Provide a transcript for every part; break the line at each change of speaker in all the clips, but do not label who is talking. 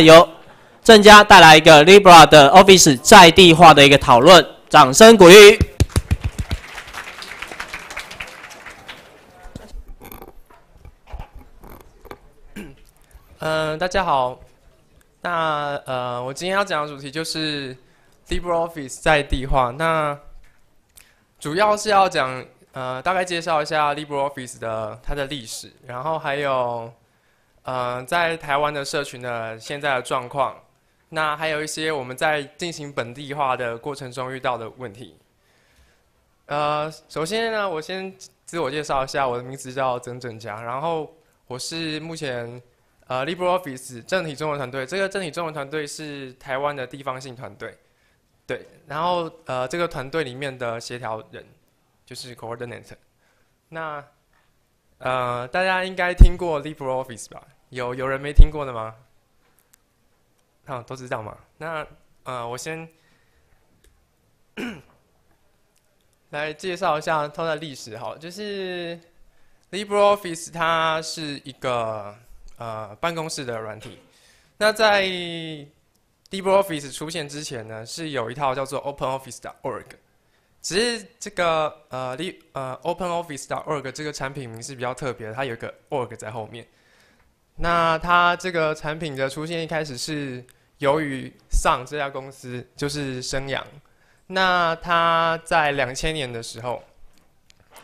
由郑家带来一个 l i b r a 的 Office 在地化的一个讨论，掌声鼓励。嗯，大家好，那呃，我今天要讲的主题就是 Libre Office 在地化，那主要是要讲呃，大概介绍一下 Libre Office 的它的历史，然后还有。呃，在台湾的社群的现在的状况，那还有一些我们在进行本地化的过程中遇到的问题。呃，首先呢，我先自我介绍一下，我的名字叫曾正强，然后我是目前呃 LibreOffice 正体中文团队，这个正体中文团队是台湾的地方性团队，对，然后呃这个团队里面的协调人就是 coordinator，那呃大家应该听过 LibreOffice 吧？有有人没听过的吗？好，都知道嘛。那呃，我先来介绍一下它的历史。好，就是 LibreOffice 它是一个呃办公室的软体。那在 LibreOffice 出现之前呢，是有一套叫做 OpenOffice.org。只是这个呃 l i 呃 OpenOffice.org 这个产品名是比较特别，它有一个 org 在后面。那它这个产品的出现一开始是由于上这家公司，就是生养，那它在两千年的时候，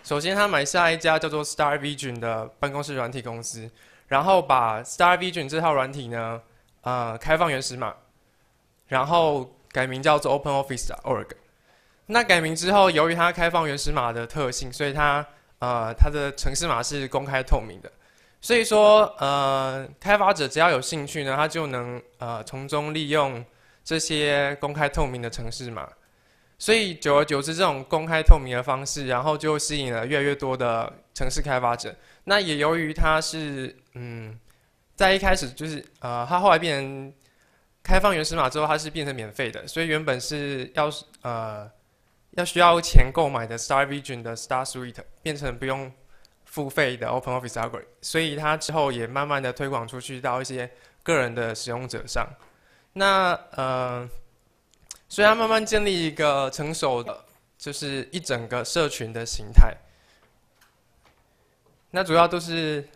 首先它买下一家叫做 StarVision 的办公室软体公司，然后把 StarVision 这套软体呢，呃，开放原始码，然后改名叫做 OpenOffice.org。那改名之后，由于它开放原始码的特性，所以它呃它的城市码是公开透明的。所以说，呃，开发者只要有兴趣呢，他就能呃从中利用这些公开透明的城市嘛。所以久而久之，这种公开透明的方式，然后就吸引了越来越多的城市开发者。那也由于它是，嗯，在一开始就是，呃，它后来变成开放原始码之后，它是变成免费的。所以原本是要呃要需要钱购买的 StarVision 的 StarSuite 变成不用。付费的 Open Office Upgrade，所以它之后也慢慢的推广出去到一些个人的使用者上。那呃，所以它慢慢建立一个成熟的，就是一整个社群的形态。那主要都是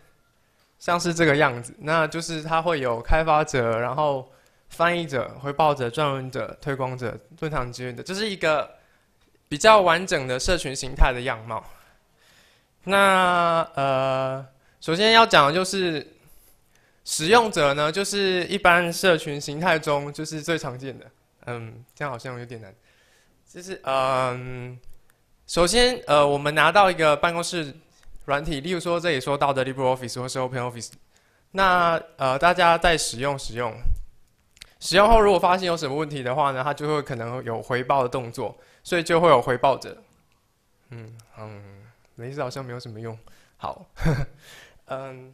像是这个样子，那就是它会有开发者，然后翻译者、回报者、撰文者、推广者、论坛之类的，这是一个比较完整的社群形态的样貌。那呃，首先要讲的就是使用者呢，就是一般社群形态中就是最常见的。嗯，这样好像有点难。就是嗯，首先呃，我们拿到一个办公室软体，例如说这里说到的 LibreOffice 或是 OpenOffice。那呃，大家在使用使用使用后，如果发现有什么问题的话呢，它就会可能有回报的动作，所以就会有回报者。嗯嗯。没事，好像没有什么用。好，嗯，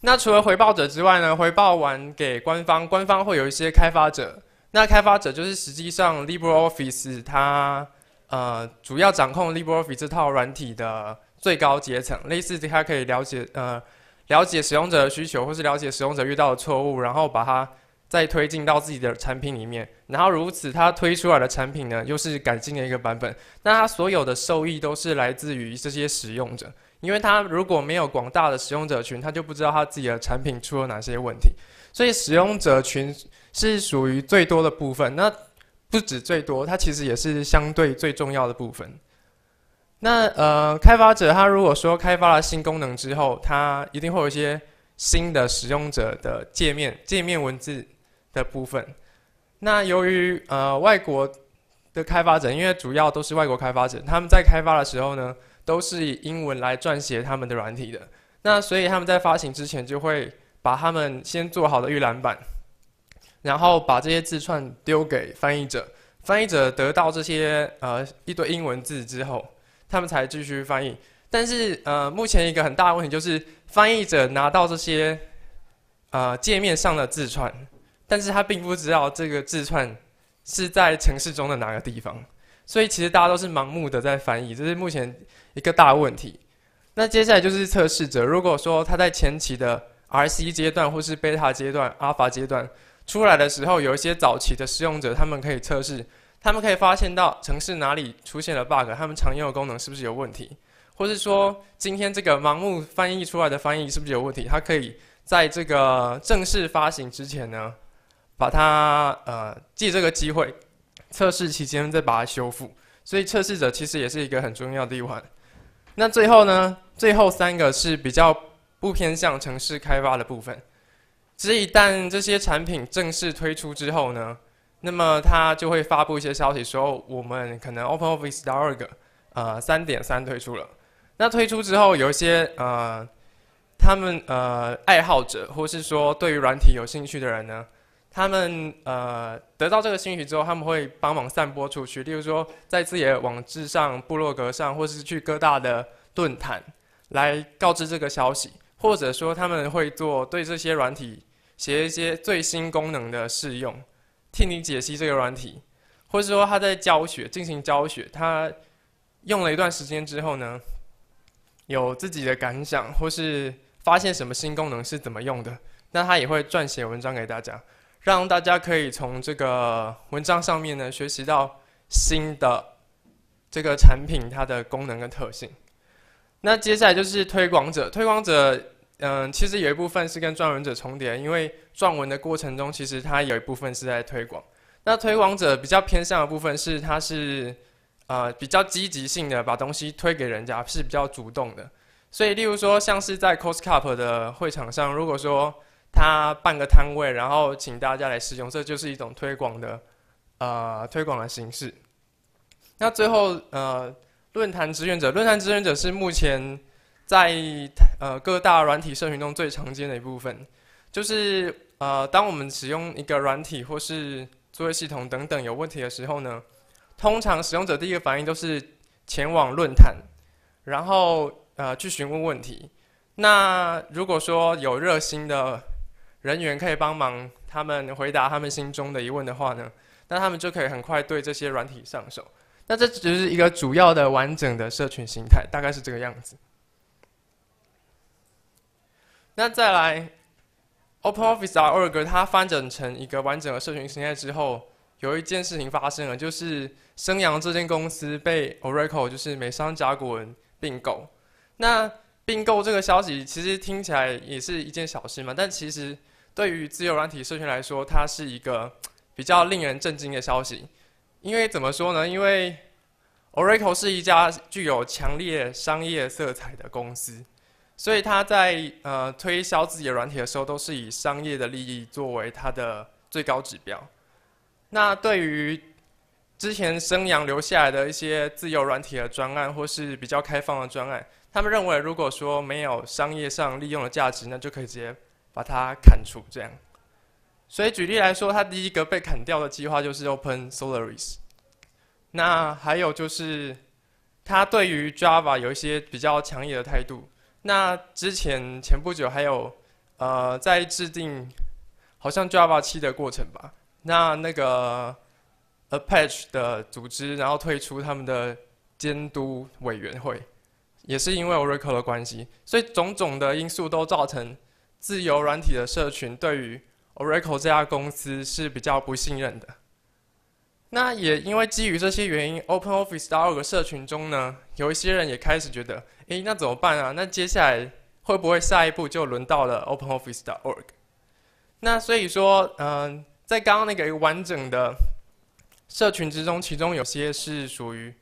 那除了回报者之外呢？回报完给官方，官方会有一些开发者。那开发者就是实际上 LibreOffice 它呃主要掌控 LibreOffice 这套软体的最高阶层，类似它可以了解呃了解使用者的需求，或是了解使用者遇到的错误，然后把它。再推进到自己的产品里面，然后如此，它推出来的产品呢，又是改进的一个版本。那它所有的受益都是来自于这些使用者，因为它如果没有广大的使用者群，他就不知道他自己的产品出了哪些问题。所以，使用者群是属于最多的部分。那不止最多，它其实也是相对最重要的部分。那呃，开发者他如果说开发了新功能之后，他一定会有一些新的使用者的界面、界面文字。的部分，那由于呃外国的开发者，因为主要都是外国开发者，他们在开发的时候呢，都是以英文来撰写他们的软体的。那所以他们在发行之前，就会把他们先做好的预览版，然后把这些字串丢给翻译者。翻译者得到这些呃一堆英文字之后，他们才继续翻译。但是呃目前一个很大的问题就是，翻译者拿到这些呃界面上的字串。但是他并不知道这个字串是在城市中的哪个地方，所以其实大家都是盲目的在翻译，这是目前一个大问题。那接下来就是测试者，如果说他在前期的 RC 阶段或是贝塔阶段、阿法阶段出来的时候，有一些早期的使用者，他们可以测试，他们可以发现到城市哪里出现了 bug，他们常用的功能是不是有问题，或是说今天这个盲目翻译出来的翻译是不是有问题，他可以在这个正式发行之前呢？把它呃借这个机会测试期间再把它修复，所以测试者其实也是一个很重要的一环。那最后呢，最后三个是比较不偏向城市开发的部分。所以一旦这些产品正式推出之后呢，那么它就会发布一些消息，说我们可能 OpenOffice 的二个呃三点三推出了。那推出之后，有一些呃他们呃爱好者或是说对于软体有兴趣的人呢。他们呃得到这个信息之后，他们会帮忙散播出去。例如说，在自己的网志上、部落格上，或是去各大的论坛来告知这个消息，或者说他们会做对这些软体写一些最新功能的试用，替你解析这个软体，或者说他在教学进行教学，他用了一段时间之后呢，有自己的感想，或是发现什么新功能是怎么用的，那他也会撰写文章给大家。让大家可以从这个文章上面呢学习到新的这个产品它的功能跟特性。那接下来就是推广者，推广者，嗯，其实有一部分是跟撰文者重叠，因为撰文的过程中其实它有一部分是在推广。那推广者比较偏向的部分是，它是呃比较积极性的把东西推给人家，是比较主动的。所以，例如说像是在 Coscup 的会场上，如果说。他办个摊位，然后请大家来使用，这就是一种推广的呃推广的形式。那最后呃，论坛志愿者，论坛志愿者是目前在呃各大软体社群中最常见的一部分。就是呃，当我们使用一个软体或是作业系统等等有问题的时候呢，通常使用者第一个反应都是前往论坛，然后呃去询问问题。那如果说有热心的人员可以帮忙他们回答他们心中的疑问的话呢，那他们就可以很快对这些软体上手。那这只是一个主要的完整的社群形态，大概是这个样子。那再来，OpenOffice.org 它翻整成一个完整的社群形态之后，有一件事情发生了，就是生阳这间公司被 Oracle 就是美商甲骨文并购。那并购这个消息其实听起来也是一件小事嘛，但其实。对于自由软体社群来说，它是一个比较令人震惊的消息，因为怎么说呢？因为 Oracle 是一家具有强烈商业色彩的公司，所以他在呃推销自己的软体的时候，都是以商业的利益作为他的最高指标。那对于之前生阳留下来的一些自由软体的专案，或是比较开放的专案，他们认为如果说没有商业上利用的价值，那就可以直接。把它砍除，这样。所以举例来说，他第一个被砍掉的计划就是 Open Solaris。那还有就是，他对于 Java 有一些比较强硬的态度。那之前前不久还有，呃，在制定好像 Java 七的过程吧。那那个 Apache 的组织然后退出他们的监督委员会，也是因为 Oracle 的关系。所以种种的因素都造成。自由软体的社群对于 Oracle 这家公司是比较不信任的。那也因为基于这些原因，OpenOffice. o t r g 社群中呢，有一些人也开始觉得，诶，那怎么办啊？那接下来会不会下一步就轮到了 OpenOffice. dot org？那所以说，嗯，在刚刚那个完整的社群之中，其中有些是属于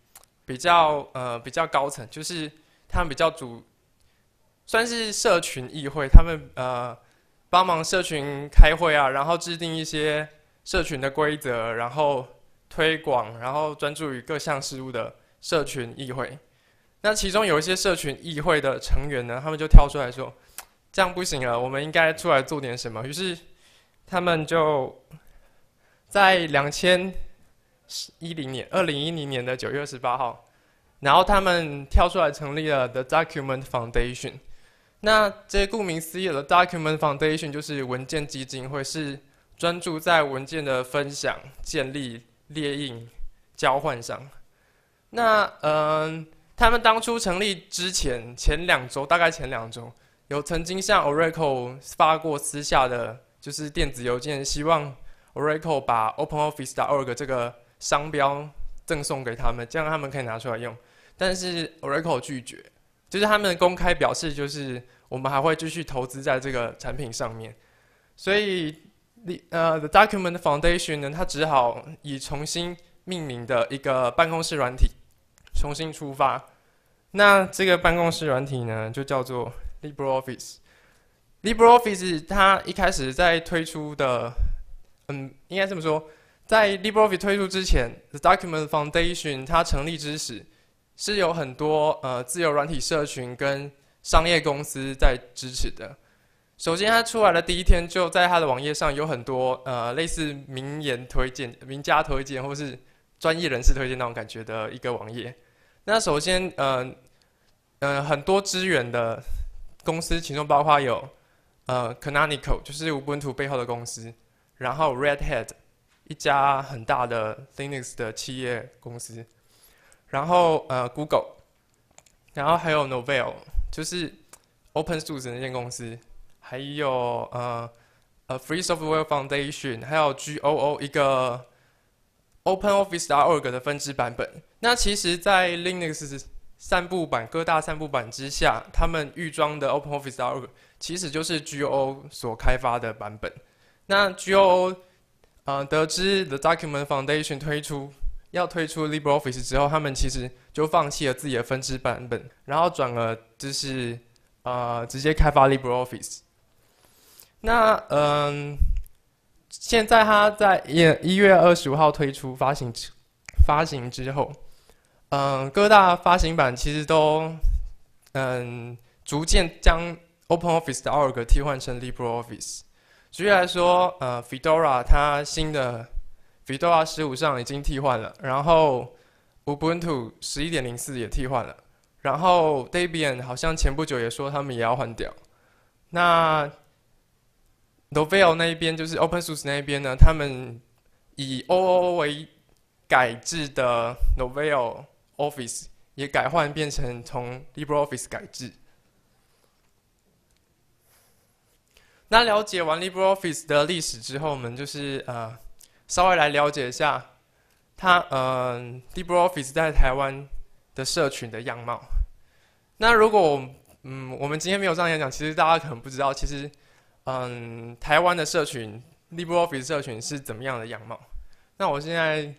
比较呃比较高层，就是他们比较主。算是社群议会，他们呃帮忙社群开会啊，然后制定一些社群的规则，然后推广，然后专注于各项事务的社群议会。那其中有一些社群议会的成员呢，他们就跳出来说：“这样不行了，我们应该出来做点什么。”于是他们就在两千一零年二零一零年的九月二十八号，然后他们跳出来成立了 The Document Foundation。那这顾名思义的 Document Foundation 就是文件基金会，是专注在文件的分享、建立、列印、交换上。那嗯，他们当初成立之前前两周，大概前两周，有曾经向 Oracle 发过私下的就是电子邮件，希望 Oracle 把 OpenOffice.org 这个商标赠送给他们，这样他们可以拿出来用。但是 Oracle 拒绝。其实他们公开表示，就是我们还会继续投资在这个产品上面。所以，呃，The Document Foundation 呢，它只好以重新命名的一个办公室软体重新出发。那这个办公室软体呢，就叫做 LibreOffice。LibreOffice 它一开始在推出的，嗯，应该这么说，在 LibreOffice 推出之前，The Document Foundation 它成立之时。是有很多呃自由软体社群跟商业公司在支持的。首先，它出来的第一天就在它的网页上有很多呃类似名言推荐、名家推荐或是专业人士推荐那种感觉的一个网页。那首先呃呃很多支援的公司，其中包括有呃 Canonical 就是 Ubuntu 背后的公司，然后 Red Hat 一家很大的 Linux 的企业公司。然后呃，Google，然后还有 Novell，就是 Open Source 那间公司，还有呃呃 Free Software Foundation，还有 G O O 一个 Open Office.org 的分支版本。那其实，在 Linux 散布版各大散布版之下，他们预装的 Open Office.org 其实就是 G O O 所开发的版本。那 G O O 呃得知 The Document Foundation 推出。要推出 LibreOffice 之后，他们其实就放弃了自己的分支版本，然后转了，就是呃直接开发 LibreOffice。那嗯，现在它在一一月二十五号推出发行，发行之后，嗯各大发行版其实都嗯逐渐将 OpenOffice 的二个替换成 LibreOffice。举例来说，呃 Fedora 它新的 Fedora 十五上已经替换了，然后 Ubuntu 十一点零四也替换了，然后 Debian 好像前不久也说他们也要换掉。那 Novell 那一边就是 Open Source 那一边呢，他们以 OO 为改制的 Novell Office 也改换变成从 LibreOffice 改制。那了解完 LibreOffice 的历史之后，我们就是呃。稍微来了解一下，他，嗯，LibreOffice 在台湾的社群的样貌。那如果嗯，我们今天没有这样演讲，其实大家可能不知道，其实嗯，台湾的社群 l i b r o f f i c e 社群是怎么样的样貌。那我现在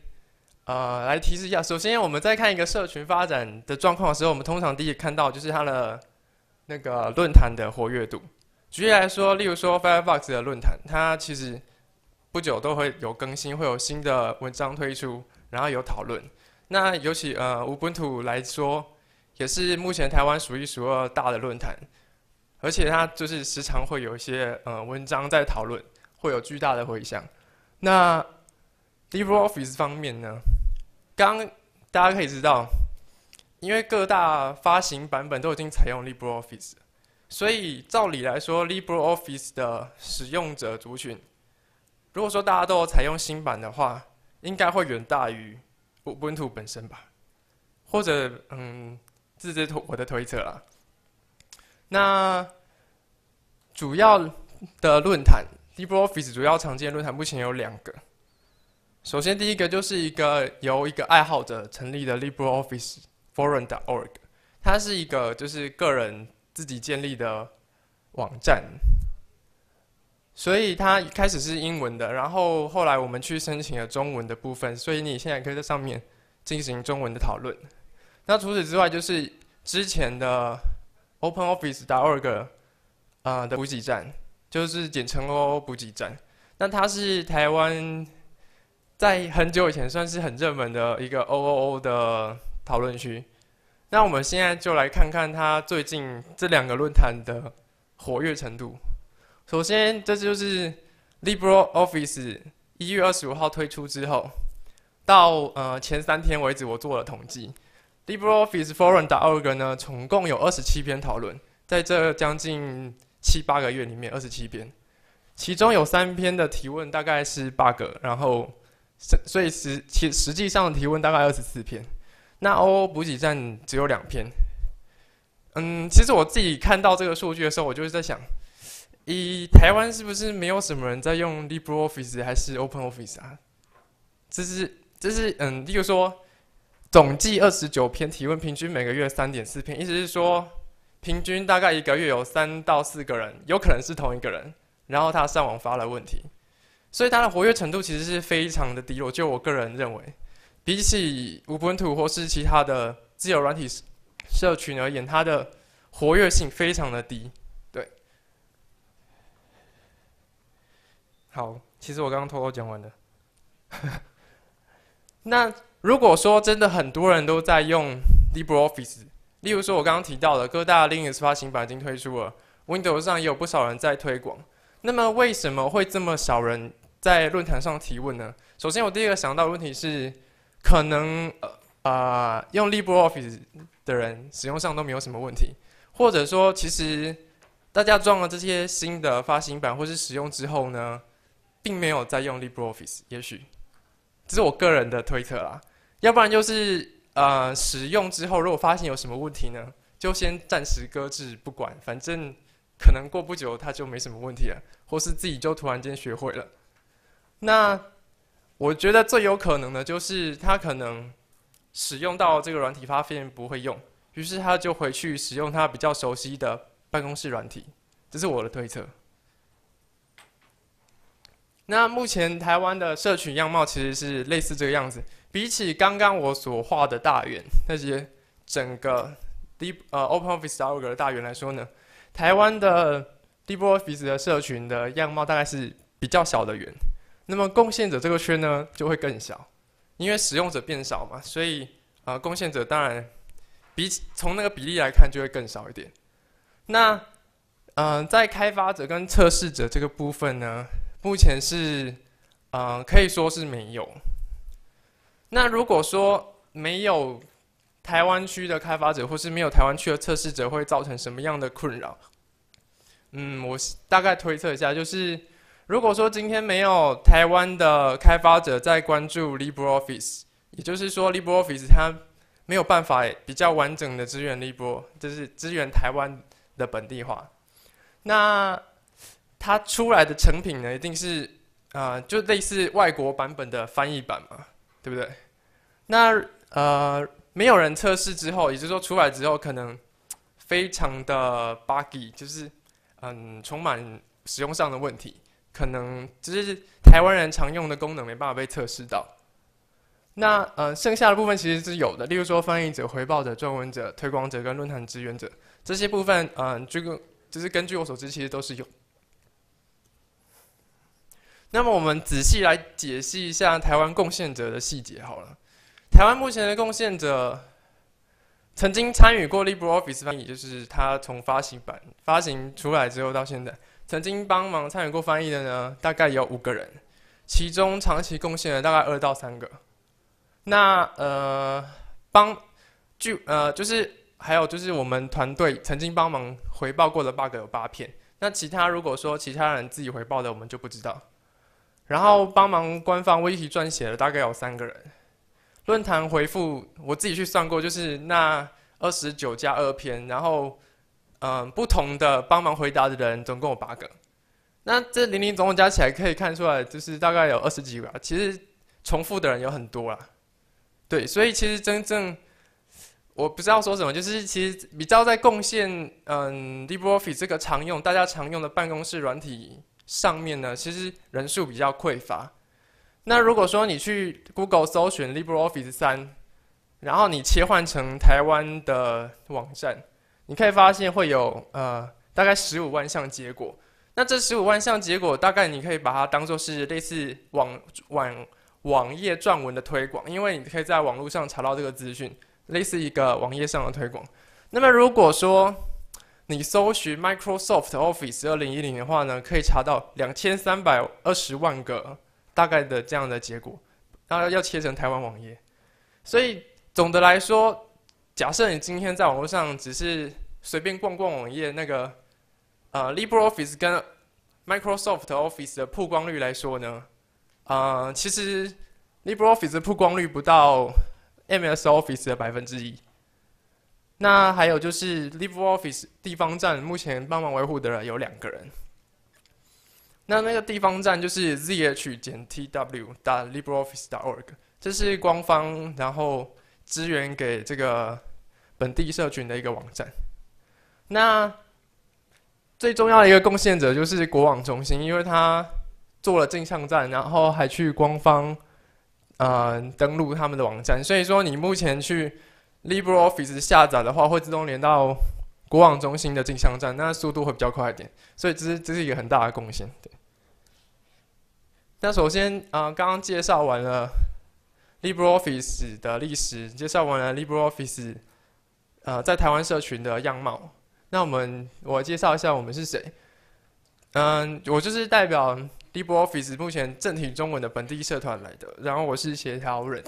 呃，来提示一下。首先，我们在看一个社群发展的状况的时候，我们通常第一看到就是它的那个论坛的活跃度。举例来说，例如说 Firefox 的论坛，它其实。不久都会有更新，会有新的文章推出，然后有讨论。那尤其呃，无本土来说，也是目前台湾数一数二大的论坛，而且它就是时常会有一些呃文章在讨论，会有巨大的回响。那 LibreOffice 方面呢？刚大家可以知道，因为各大发行版本都已经采用 LibreOffice，所以照理来说，LibreOffice 的使用者族群。如果说大家都采用新版的话，应该会远大于本 u 本身吧，或者嗯，这是我的推测啦。那主要的论坛 LibreOffice 主要常见论坛目前有两个，首先第一个就是一个由一个爱好者成立的 LibreOfficeForum.org，它是一个就是个人自己建立的网站。所以它开始是英文的，然后后来我们去申请了中文的部分，所以你现在可以在上面进行中文的讨论。那除此之外，就是之前的 OpenOffice.org 啊的补给站，就是简称 OOO 补给站。那它是台湾在很久以前算是很热门的一个 OOO 的讨论区。那我们现在就来看看它最近这两个论坛的活跃程度。首先，这就是 LibreOffice 一月二十五号推出之后，到呃前三天为止，我做了统计。LibreOffice Forum n org 呢，总共有二十七篇讨论，在这将近七八个月里面，二十七篇，其中有三篇的提问大概是 bug，然后，所以实其实际上的提问大概二十四篇。那 OO 补给站只有两篇。嗯，其实我自己看到这个数据的时候，我就是在想。以台湾是不是没有什么人在用 LibreOffice 还是 OpenOffice 啊？这是这是嗯，例如说，总计二十九篇提问，平均每个月三点四篇，意思是说，平均大概一个月有三到四个人，有可能是同一个人，然后他上网发了问题，所以他的活跃程度其实是非常的低落。就我个人认为，比起五本土或是其他的自由软体社群而言，它的活跃性非常的低。好，其实我刚刚偷偷讲完的。那如果说真的很多人都在用 LibreOffice，例如说我刚刚提到的各大 Linux 发行版已经推出了，Windows 上也有不少人在推广。那么为什么会这么少人在论坛上提问呢？首先，我第一个想到的问题是，可能啊用 LibreOffice 的人使用上都没有什么问题，或者说其实大家装了这些新的发行版或是使用之后呢？并没有在用 LibreOffice，也许这是我个人的推测啦。要不然就是呃使用之后，如果发现有什么问题呢，就先暂时搁置不管，反正可能过不久它就没什么问题了，或是自己就突然间学会了。那我觉得最有可能的，就是他可能使用到这个软体发现不会用，于是他就回去使用他比较熟悉的办公室软体，这是我的推测。那目前台湾的社群样貌其实是类似这个样子。比起刚刚我所画的大圆，那些整个 Deep 呃 Open Office 架构的大圆来说呢，台湾的 e 波 Office 的社群的样貌大概是比较小的圆。那么贡献者这个圈呢就会更小，因为使用者变少嘛，所以啊贡献者当然比起从那个比例来看就会更少一点。那嗯在开发者跟测试者这个部分呢？目前是，嗯，可以说是没有。那如果说没有台湾区的开发者，或是没有台湾区的测试者，会造成什么样的困扰？嗯，我大概推测一下，就是如果说今天没有台湾的开发者在关注 LibreOffice，也就是说 LibreOffice 它没有办法比较完整的支援 Libre，就是支援台湾的本地化。那它出来的成品呢，一定是啊，就类似外国版本的翻译版嘛，对不对？那呃，没有人测试之后，也就是说出来之后可能非常的 buggy，就是嗯，充满使用上的问题，可能只是台湾人常用的功能没办法被测试到。那呃，剩下的部分其实是有的，例如说翻译者、回报者、撰文者、推广者跟论坛志愿者这些部分，嗯，这个就是根据我所知，其实都是有。那么我们仔细来解析一下台湾贡献者的细节好了。台湾目前的贡献者，曾经参与过 LibreOffice 翻译，就是他从发行版发行出来之后到现在，曾经帮忙参与过翻译的呢，大概有五个人，其中长期贡献的大概二到三个。那呃，帮据呃就是还有就是我们团队曾经帮忙回报过的 bug 有八片，那其他如果说其他人自己回报的，我们就不知道。然后帮忙官方微题撰写的大概有三个人，论坛回复我自己去算过，就是那二十九加二篇，然后嗯不同的帮忙回答的人总共有八个，那这零零总总加起来可以看出来，就是大概有二十几个。其实重复的人有很多啦，对，所以其实真正我不知道说什么，就是其实比较在贡献嗯 d i b o f f i 这个常用大家常用的办公室软体。上面呢，其实人数比较匮乏。那如果说你去 Google 搜寻 LibreOffice 三，然后你切换成台湾的网站，你可以发现会有呃大概十五万项结果。那这十五万项结果，大概你可以把它当做是类似网网网页撰文的推广，因为你可以在网络上查到这个资讯，类似一个网页上的推广。那么如果说你搜寻 Microsoft Office 二零一零的话呢，可以查到两千三百二十万个大概的这样的结果，当然要切成台湾网页。所以总的来说，假设你今天在网络上只是随便逛逛网页，那个呃 LibreOffice 跟 Microsoft Office 的曝光率来说呢，啊，其实 LibreOffice 的曝光率不到 MS Office 的百分之一。那还有就是 l i v e o f f i c e 地方站目前帮忙维护的有两个人。那那个地方站就是 zh-tw.libreoffice.org，减打这是官方，然后支援给这个本地社群的一个网站。那最重要的一个贡献者就是国网中心，因为他做了正向站，然后还去官方，呃，登录他们的网站，所以说你目前去。LibreOffice 下载的话，会自动连到国网中心的镜像站，那速度会比较快一点。所以这是这是一个很大的贡献。对。那首先啊，刚刚介绍完了 LibreOffice 的历史，介绍完了 LibreOffice 呃在台湾社群的样貌。那我们我介绍一下我们是谁。嗯，我就是代表 LibreOffice 目前正体中文的本地社团来的，然后我是协调人。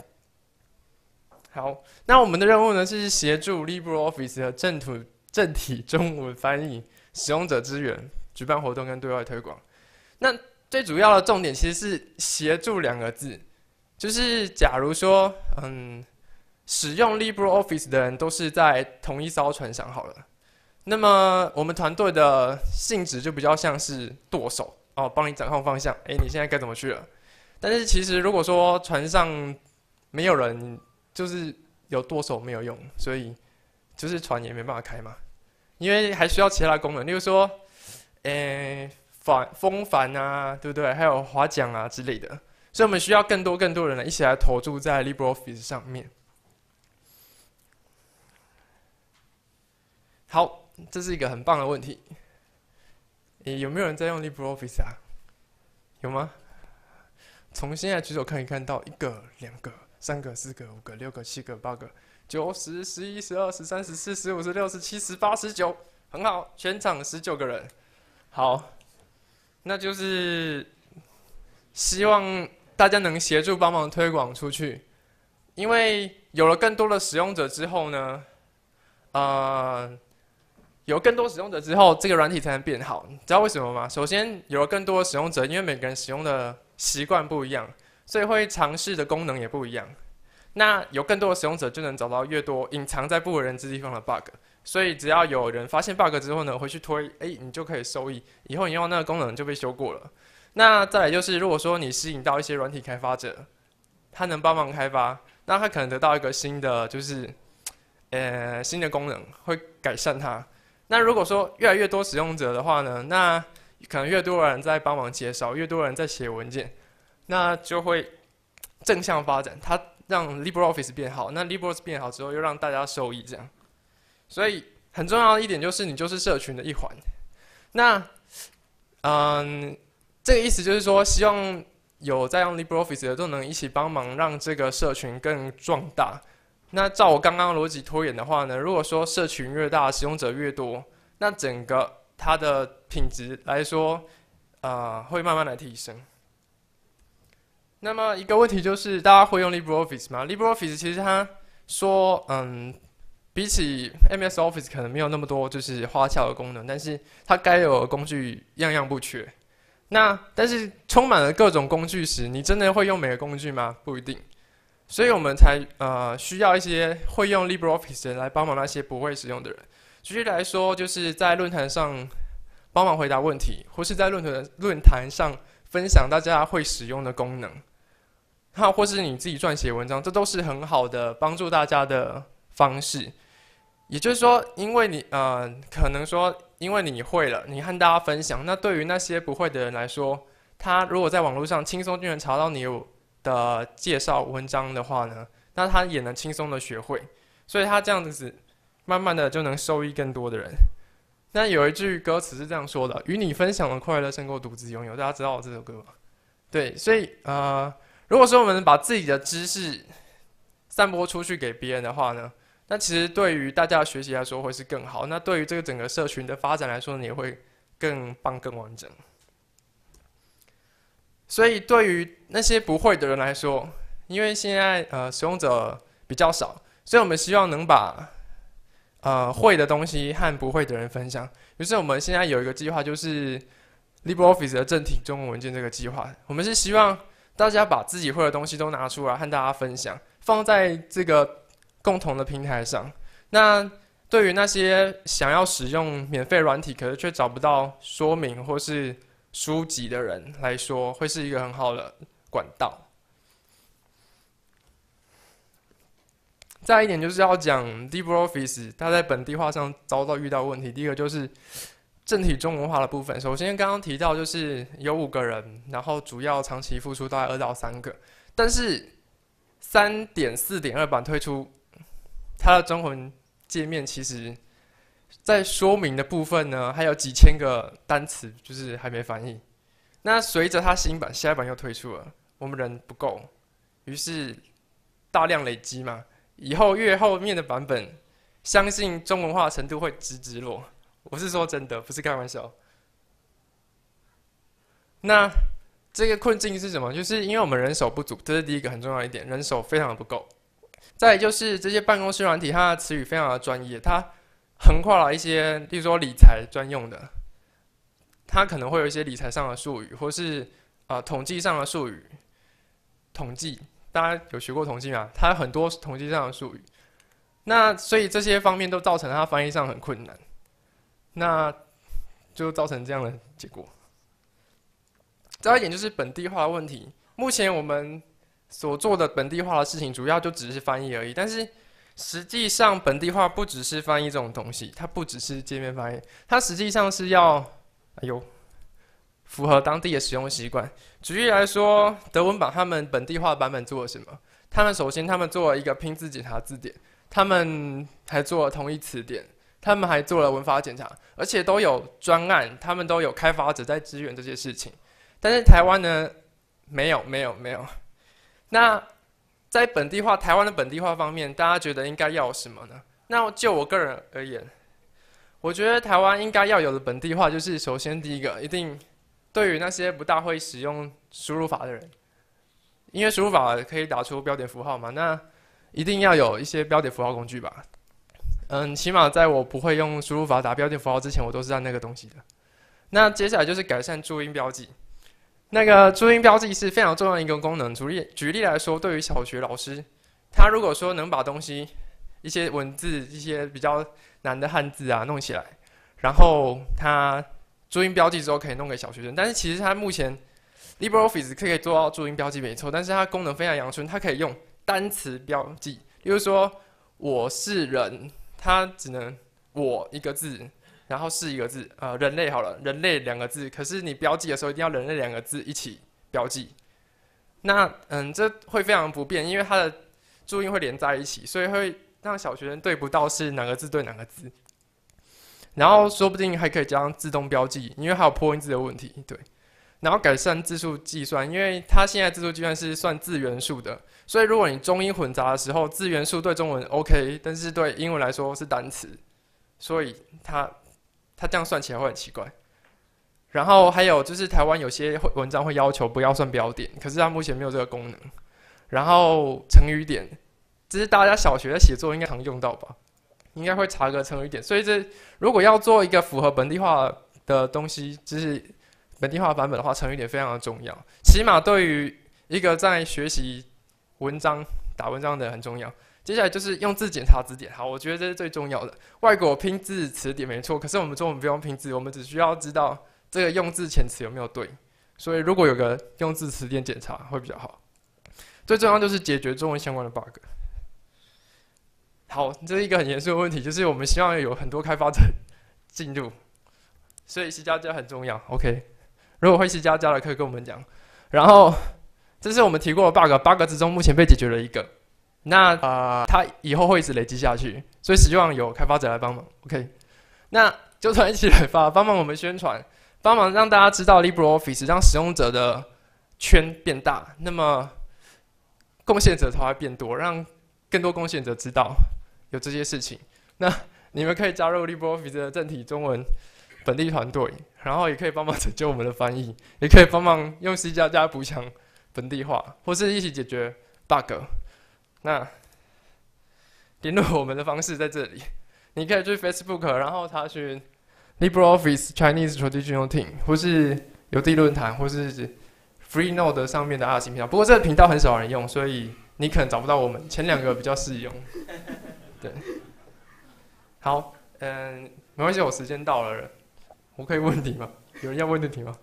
好，那我们的任务呢是协助 LibreOffice 和正图正体中文翻译使用者支援、举办活动跟对外推广。那最主要的重点其实是协助两个字，就是假如说，嗯，使用 LibreOffice 的人都是在同一艘船上好了，那么我们团队的性质就比较像是舵手哦，帮你掌控方向。哎，你现在该怎么去？了，但是其实如果说船上没有人。就是有舵手没有用，所以就是船也没办法开嘛。因为还需要其他功能，例如说，呃，帆风帆啊，对不对？还有划桨啊之类的。所以我们需要更多更多人来一起来投注在 LibreOffice 上面。好，这是一个很棒的问题。有没有人在用 LibreOffice 啊？有吗？从现在举手看一看到一个两个。三个、四个、五个、六个、七个、八个、九十、十一、十二、十三、十四、十五、十六、十七、十八、十九，很好，全场十九个人。好，那就是希望大家能协助帮忙推广出去，因为有了更多的使用者之后呢，呃，有更多使用者之后，这个软体才能变好。你知道为什么吗？首先，有了更多的使用者，因为每个人使用的习惯不一样。所以会尝试的功能也不一样，那有更多的使用者就能找到越多隐藏在不为人知地方的 bug，所以只要有人发现 bug 之后呢，回去推，诶，你就可以收益，以后你用那个功能就被修过了。那再来就是，如果说你吸引到一些软体开发者，他能帮忙开发，那他可能得到一个新的就是，呃，新的功能会改善它。那如果说越来越多使用者的话呢，那可能越多人在帮忙介绍，越多人在写文件。那就会正向发展，它让 LibreOffice 变好，那 LibreOffice 变好之后又让大家受益，这样。所以很重要的一点就是，你就是社群的一环。那，嗯，这个意思就是说，希望有在用 LibreOffice 的都能一起帮忙，让这个社群更壮大。那照我刚刚逻辑拖延的话呢，如果说社群越大，使用者越多，那整个它的品质来说，呃，会慢慢的提升。那么一个问题就是，大家会用 LibreOffice 吗？LibreOffice 其实它说，嗯，比起 MS Office 可能没有那么多就是花俏的功能，但是它该有的工具样样不缺。那但是充满了各种工具时，你真的会用每个工具吗？不一定。所以我们才呃需要一些会用 LibreOffice 的人来帮忙那些不会使用的人。举例来说，就是在论坛上帮忙回答问题，或是在论坛论坛上。分享大家会使用的功能，哈，或是你自己撰写文章，这都是很好的帮助大家的方式。也就是说，因为你呃，可能说，因为你会了，你和大家分享，那对于那些不会的人来说，他如果在网络上轻松就能查到你有的介绍文章的话呢，那他也能轻松的学会，所以他这样子慢慢的就能收益更多的人。那有一句歌词是这样说的：“与你分享的快乐，胜过独自拥有。”大家知道我这首歌吗？对，所以呃，如果说我们把自己的知识散播出去给别人的话呢，那其实对于大家学习来说会是更好。那对于这个整个社群的发展来说，也会更棒、更完整。所以对于那些不会的人来说，因为现在呃使用者比较少，所以我们希望能把。呃，会的东西和不会的人分享。于是我们现在有一个计划，就是 LibreOffice 的正体中文文件这个计划。我们是希望大家把自己会的东西都拿出来和大家分享，放在这个共同的平台上。那对于那些想要使用免费软体可是却找不到说明或是书籍的人来说，会是一个很好的管道。再一点就是要讲 DeepOffice，它在本地化上遭到遇到问题。第一个就是正体中文化的部分。首先刚刚提到就是有五个人，然后主要长期付出大概二到三个。但是三点四点二版推出，它的中文界面其实，在说明的部分呢还有几千个单词就是还没翻译。那随着它新版、下版又推出了，我们人不够，于是大量累积嘛。以后越后面的版本，相信中文化程度会直直落。我是说真的，不是开玩笑。那这个困境是什么？就是因为我们人手不足，这是第一个很重要一点，人手非常的不够。再就是这些办公室软体，它的词语非常的专业，它横跨了一些，例如说理财专用的，它可能会有一些理财上的术语，或是啊统计上的术语，统计。大家有学过统计吗？它很多统计上的术语，那所以这些方面都造成它翻译上很困难，那就造成这样的结果。再一点就是本地化的问题。目前我们所做的本地化的事情，主要就只是翻译而已。但是实际上本地化不只是翻译这种东西，它不只是界面翻译，它实际上是要哎呦，符合当地的使用习惯。举例来说，德文版他们本地化版本做了什么？他们首先他们做了一个拼字检查字典，他们还做了同义词典，他们还做了文法检查，而且都有专案，他们都有开发者在支援这些事情。但是台湾呢，没有，没有，没有。那在本地化，台湾的本地化方面，大家觉得应该要什么呢？那就我个人而言，我觉得台湾应该要有的本地化，就是首先第一个一定。对于那些不大会使用输入法的人，因为输入法可以打出标点符号嘛，那一定要有一些标点符号工具吧。嗯，起码在我不会用输入法打标点符号之前，我都是按那个东西的。那接下来就是改善注音标记。那个注音标记是非常重要的一个功能。举例举例来说，对于小学老师，他如果说能把东西一些文字、一些比较难的汉字啊弄起来，然后他。注音标记之后可以弄给小学生，但是其实它目前 LibreOffice 可以做到注音标记没错，但是它功能非常阳春，它可以用单词标记，例如说“我是人”，它只能“我”一个字，然后“是”一个字，呃，人类好了，人类两个字，可是你标记的时候一定要人类两个字一起标记。那嗯，这会非常不便，因为它的注音会连在一起，所以会让小学生对不到是哪个字对哪个字。然后说不定还可以加上自动标记，因为还有破音字的问题，对。然后改善字数计算，因为它现在字数计算是算字元素的，所以如果你中英混杂的时候，字元素对中文 OK，但是对英文来说是单词，所以它它这样算起来会很奇怪。然后还有就是台湾有些文章会要求不要算标点，可是它目前没有这个功能。然后成语典，这是大家小学的写作应该常用到吧。应该会查个成语典，所以这如果要做一个符合本地化的东西，就是本地化版本的话，成语典非常的重要。起码对于一个在学习文章、打文章的很重要。接下来就是用字检查字典，好，我觉得这是最重要的。外国拼字词典没错，可是我们中文不用拼字，我们只需要知道这个用字遣词有没有对。所以如果有个用字词典检查会比较好。最重要就是解决中文相关的 bug。好，这是一个很严肃的问题，就是我们希望有很多开发者 进入，所以 C 加加很重要。OK，如果会 C 加加的，可以跟我们讲。然后，这是我们提过的 bug，八个之中目前被解决了一个，那啊，它以后会一直累积下去，所以希望有开发者来帮忙。OK，那就算一起来发，帮忙我们宣传，帮忙让大家知道 LibreOffice，让使用者的圈变大，那么贡献者才会变多，让更多贡献者知道。有这些事情，那你们可以加入 LibreOffice 的正体中文本地团队，然后也可以帮忙拯救我们的翻译，也可以帮忙用 C 加加补强本地化，或是一起解决 bug。那联络我们的方式在这里，你可以去 Facebook，然后查询 LibreOffice Chinese t r a d i t i o n a l Team，或是邮地论坛，或是 FreeNode 上面的 R 型频道。不过这个频道很少人用，所以你可能找不到我们。前两个比较适用。对，好，嗯，没关系，我时间到了，我可以问你吗？有人要问的问题吗？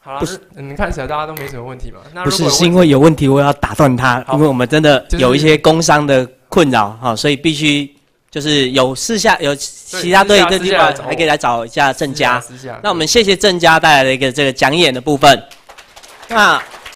好，不是，嗯，看起来大家都没什么问题吧？不是，是因为有问题，我要打断他，因为我们真的有一些工伤的困扰哈，所以必须就是有私下有其他队的地方，还可以来找一下郑家。那我们谢谢郑家带来的一个这个讲演的部分。那。